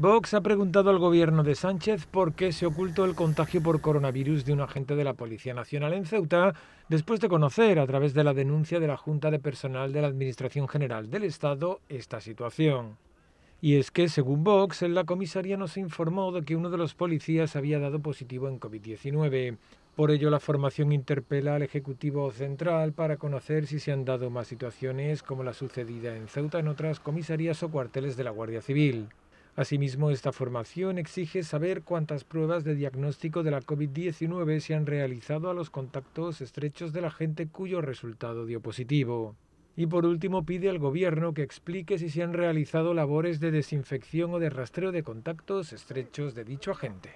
Vox ha preguntado al gobierno de Sánchez por qué se ocultó el contagio por coronavirus de un agente de la Policía Nacional en Ceuta, después de conocer, a través de la denuncia de la Junta de Personal de la Administración General del Estado, esta situación. Y es que, según Vox, en la comisaría nos informó de que uno de los policías había dado positivo en COVID-19. Por ello, la formación interpela al Ejecutivo Central para conocer si se han dado más situaciones como la sucedida en Ceuta en otras comisarías o cuarteles de la Guardia Civil. Asimismo, esta formación exige saber cuántas pruebas de diagnóstico de la COVID-19 se han realizado a los contactos estrechos de la gente cuyo resultado dio positivo. Y por último, pide al Gobierno que explique si se han realizado labores de desinfección o de rastreo de contactos estrechos de dicho agente.